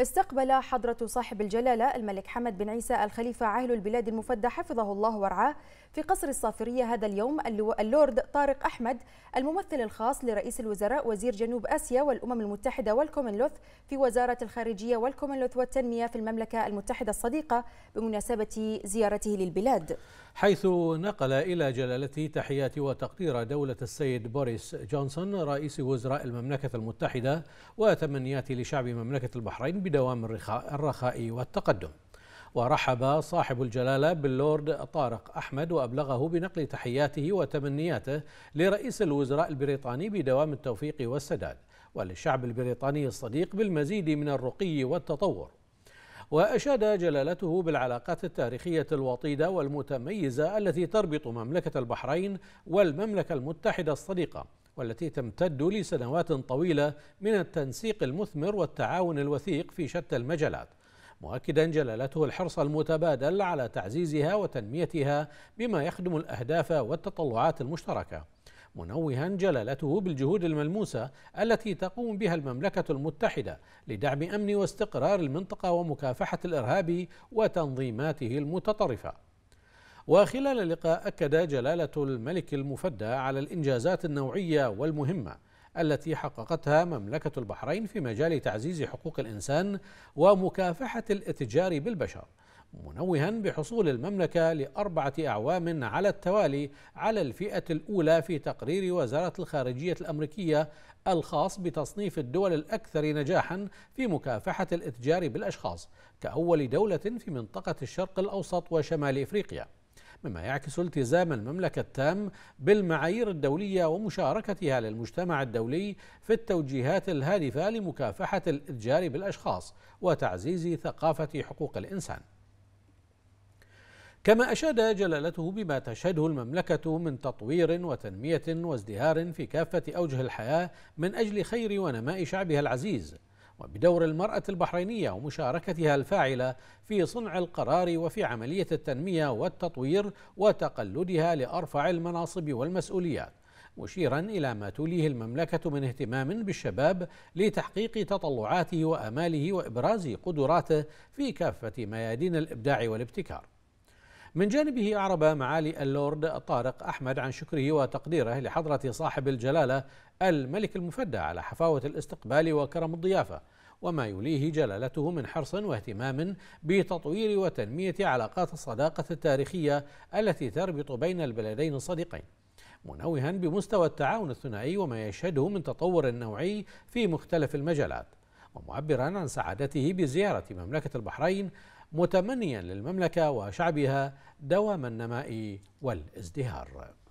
استقبل حضرة صاحب الجلالة الملك حمد بن عيسى الخليفة عاهل البلاد المفدى حفظه الله ورعاه في قصر الصافرية هذا اليوم اللورد طارق أحمد الممثل الخاص لرئيس الوزراء وزير جنوب آسيا والأمم المتحدة والكومنلوث في وزارة الخارجية والكومنلوث والتنمية في المملكة المتحدة الصديقة بمناسبة زيارته للبلاد حيث نقل إلى جلالته تحيات وتقدير دولة السيد بوريس جونسون رئيس وزراء المملكة المتحدة وتمنيات لشعب مملكة البحرين بدوام الرخاء والتقدم ورحب صاحب الجلالة باللورد طارق أحمد وأبلغه بنقل تحياته وتمنياته لرئيس الوزراء البريطاني بدوام التوفيق والسداد وللشعب البريطاني الصديق بالمزيد من الرقي والتطور وأشاد جلالته بالعلاقات التاريخية الوطيدة والمتميزة التي تربط مملكة البحرين والمملكة المتحدة الصديقة والتي تمتد لسنوات طويلة من التنسيق المثمر والتعاون الوثيق في شتى المجالات مؤكدا جلالته الحرص المتبادل على تعزيزها وتنميتها بما يخدم الأهداف والتطلعات المشتركة منوها جلالته بالجهود الملموسه التي تقوم بها المملكه المتحده لدعم امن واستقرار المنطقه ومكافحه الارهاب وتنظيماته المتطرفه وخلال اللقاء اكد جلاله الملك المفدى على الانجازات النوعيه والمهمه التي حققتها مملكه البحرين في مجال تعزيز حقوق الانسان ومكافحه الاتجار بالبشر منوها بحصول المملكة لأربعة أعوام على التوالي على الفئة الأولى في تقرير وزارة الخارجية الأمريكية الخاص بتصنيف الدول الأكثر نجاحا في مكافحة الإتجار بالأشخاص كأول دولة في منطقة الشرق الأوسط وشمال إفريقيا مما يعكس التزام المملكة التام بالمعايير الدولية ومشاركتها للمجتمع الدولي في التوجيهات الهادفة لمكافحة الإتجار بالأشخاص وتعزيز ثقافة حقوق الإنسان كما أشاد جلالته بما تشهده المملكة من تطوير وتنمية وازدهار في كافة أوجه الحياة من أجل خير ونماء شعبها العزيز وبدور المرأة البحرينية ومشاركتها الفاعلة في صنع القرار وفي عملية التنمية والتطوير وتقلدها لأرفع المناصب والمسؤوليات مشيرا إلى ما توليه المملكة من اهتمام بالشباب لتحقيق تطلعاته وأماله وإبراز قدراته في كافة ميادين الإبداع والابتكار من جانبه أعرب معالي اللورد طارق أحمد عن شكره وتقديره لحضرة صاحب الجلالة الملك المفدى على حفاوة الاستقبال وكرم الضيافة وما يليه جلالته من حرص واهتمام بتطوير وتنمية علاقات الصداقة التاريخية التي تربط بين البلدين الصديقين منوها بمستوى التعاون الثنائي وما يشهده من تطور نوعي في مختلف المجالات ومعبرا عن سعادته بزيارة مملكة البحرين متمنيا للمملكة وشعبها دوام النماء والازدهار